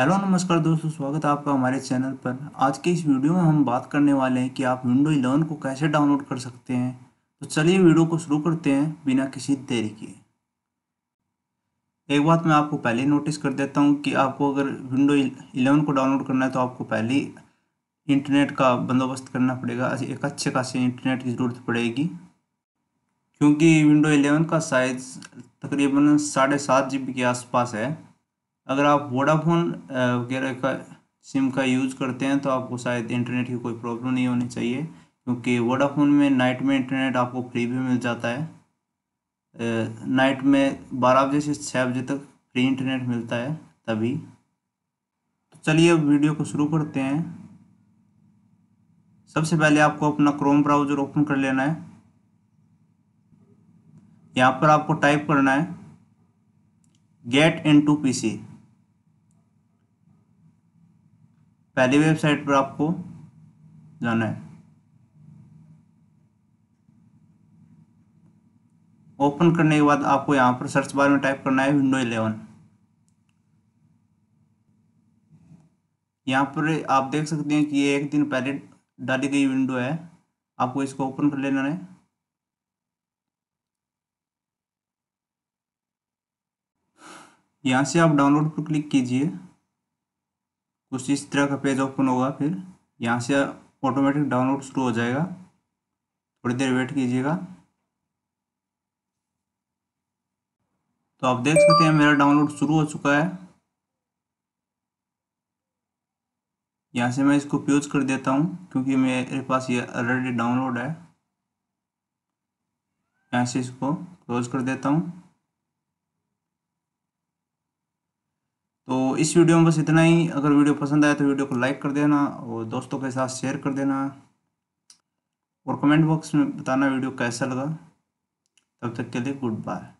hello नमस्कार दोस्तों स्वागत है आपका हमारे चैनल पर आज के इस वीडियो में हम बात करने वाले हैं कि आप विंडो 11 को कैसे डाउनलोड कर सकते हैं तो चलिए वीडियो को शुरू करते हैं बिना किसी देरी के एक बात मैं आपको पहले नोटिस कर देता हूं कि आपको अगर विंडो 11 को डाउनलोड करना है तो आपको पहले इंटरनेट का बंदोबस्त करना पड़ेगा एक अच्छे खासे इंटरनेट की ज़रूरत पड़ेगी क्योंकि विंडो इलेवन का साइज़ तकरीबन साढ़े सात जी के आसपास है अगर आप वोडाफोन वगैरह का सिम का यूज़ करते हैं तो आपको शायद इंटरनेट की कोई प्रॉब्लम नहीं होनी चाहिए क्योंकि वोडाफोन में नाइट में इंटरनेट आपको फ्री भी मिल जाता है नाइट में बारह बजे से छः बजे तक फ्री इंटरनेट मिलता है तभी तो चलिए अब वीडियो को शुरू करते हैं सबसे पहले आपको अपना क्रोम ब्राउज़र ओपन कर लेना है यहाँ पर आपको टाइप करना है get into P C पहली वेबसाइट पर आपको जाना है ओपन करने के बाद आपको यहां पर सर्च बार में टाइप करना है विंडो इलेवन यहां पर आप देख सकते हैं कि ये एक दिन पहले डाली गई विंडो है आपको इसको ओपन कर लेना है यहां से आप डाउनलोड पर क्लिक कीजिए कुछ इस तरह का पेज ओपन होगा फिर यहाँ से ऑटोमेटिक डाउनलोड शुरू हो जाएगा थोड़ी देर वेट कीजिएगा तो आप देख सकते हैं मेरा डाउनलोड शुरू हो चुका है यहाँ से मैं इसको प्यूज कर देता हूँ क्योंकि मेरे पास ये ऑलरेडी डाउनलोड है यहाँ से इसको क्लोज कर देता हूँ तो इस वीडियो में बस इतना ही अगर वीडियो पसंद आए तो वीडियो को लाइक कर देना और दोस्तों के साथ शेयर कर देना और कमेंट बॉक्स में बताना वीडियो कैसा लगा तब तक के लिए गुड बाय